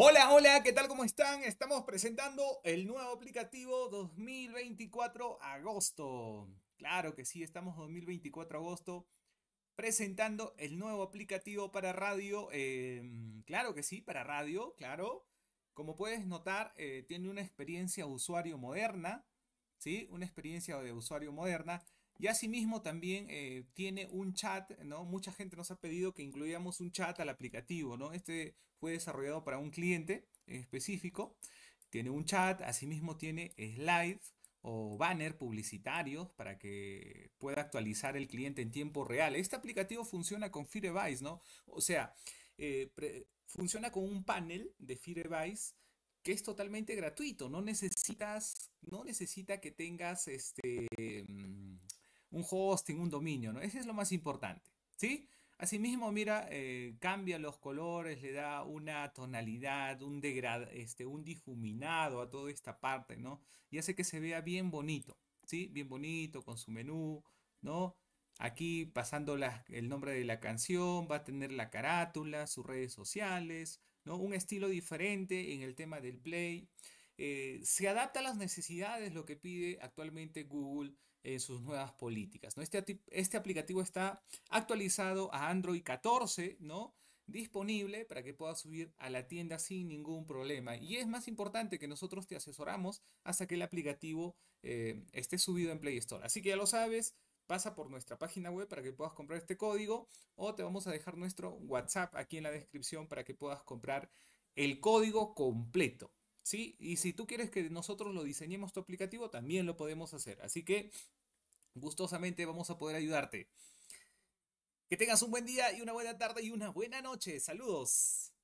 Hola, hola, ¿qué tal? ¿Cómo están? Estamos presentando el nuevo aplicativo 2024 agosto. Claro que sí, estamos 2024 agosto presentando el nuevo aplicativo para radio. Em, claro que sí, para radio, claro. Como puedes notar, eh, tiene una experiencia usuario moderna, ¿sí? Una experiencia de usuario moderna. Y asimismo también eh, tiene un chat, ¿no? Mucha gente nos ha pedido que incluyamos un chat al aplicativo, ¿no? Este fue desarrollado para un cliente específico. Tiene un chat, asimismo tiene slides o banner publicitarios para que pueda actualizar el cliente en tiempo real. Este aplicativo funciona con Firebase, ¿no? O sea, eh, funciona con un panel de Firebase que es totalmente gratuito, no necesitas, no necesita que tengas este, un hosting, un dominio, ¿no? Ese es lo más importante, ¿sí? Asimismo, mira, eh, cambia los colores, le da una tonalidad, un, este, un difuminado a toda esta parte, ¿no? Y hace que se vea bien bonito, ¿sí? Bien bonito, con su menú, ¿no? Aquí pasando el nombre de la canción, va a tener la carátula, sus redes sociales, ¿no? Un estilo diferente en el tema del play. Eh, se adapta a las necesidades, lo que pide actualmente Google en sus nuevas políticas. Este, este, aplicativo está actualizado a Android 14, ¿no? disponible para que puedas subir a la tienda sin ningún problema. Y es más importante que nosotros te asesoramos hasta que el aplicativo eh, esté subido en Play Store. Así que ya lo sabes, pasa por nuestra página web para que puedas comprar este código o te vamos a dejar nuestro WhatsApp aquí en la descripción para que puedas comprar el código completo. ¿sí? Y si tú quieres que nosotros lo diseñemos tu aplicativo, también lo podemos hacer. Así que gustosamente vamos a poder ayudarte. Que tengas un buen día y una buena tarde y una buena noche. Saludos.